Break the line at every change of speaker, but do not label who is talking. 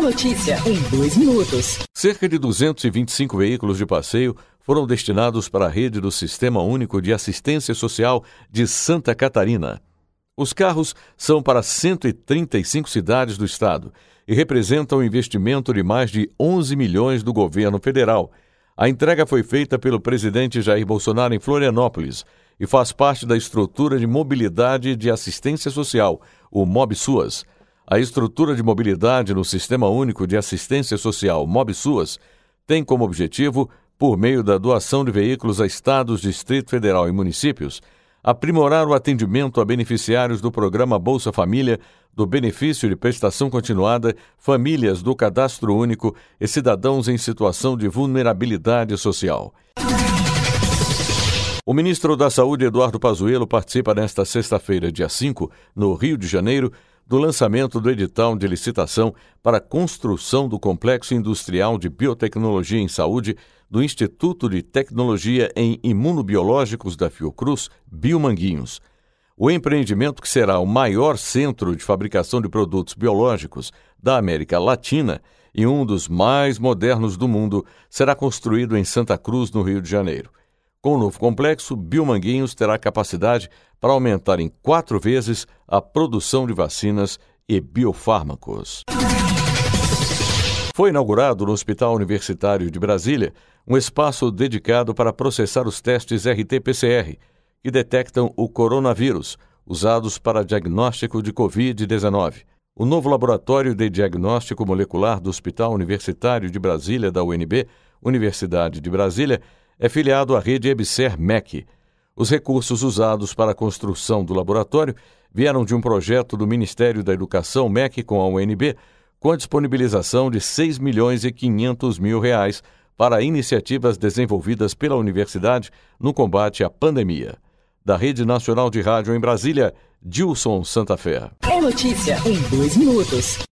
notícia em dois minutos. Cerca de 225 veículos de passeio foram destinados para a rede do Sistema Único de Assistência Social de Santa Catarina. Os carros são para 135 cidades do estado e representam um investimento de mais de 11 milhões do governo federal. A entrega foi feita pelo presidente Jair Bolsonaro em Florianópolis e faz parte da estrutura de mobilidade de assistência social, o MobSuas. A estrutura de mobilidade no Sistema Único de Assistência Social, MobSuas, tem como objetivo, por meio da doação de veículos a estados, Distrito Federal e municípios, aprimorar o atendimento a beneficiários do programa Bolsa Família, do benefício de prestação continuada, famílias do cadastro único e cidadãos em situação de vulnerabilidade social. O ministro da Saúde, Eduardo Pazuello, participa nesta sexta-feira, dia 5, no Rio de Janeiro, do lançamento do edital de licitação para a construção do Complexo Industrial de Biotecnologia em Saúde do Instituto de Tecnologia em Imunobiológicos da Fiocruz, Biomanguinhos. O empreendimento, que será o maior centro de fabricação de produtos biológicos da América Latina e um dos mais modernos do mundo, será construído em Santa Cruz, no Rio de Janeiro. Com o novo complexo, Biomanguinhos terá capacidade para aumentar em quatro vezes a produção de vacinas e biofármacos. Foi inaugurado no Hospital Universitário de Brasília um espaço dedicado para processar os testes RT-PCR, que detectam o coronavírus, usados para diagnóstico de Covid-19. O novo Laboratório de Diagnóstico Molecular do Hospital Universitário de Brasília da UNB, Universidade de Brasília, é filiado à rede EBSER-MEC. Os recursos usados para a construção do laboratório vieram de um projeto do Ministério da Educação MEC com a UNB, com a disponibilização de R$ 6 milhões e 500 mil reais para iniciativas desenvolvidas pela universidade no combate à pandemia. Da Rede Nacional de Rádio em Brasília, Dilson Santa Fé. É notícia em dois minutos.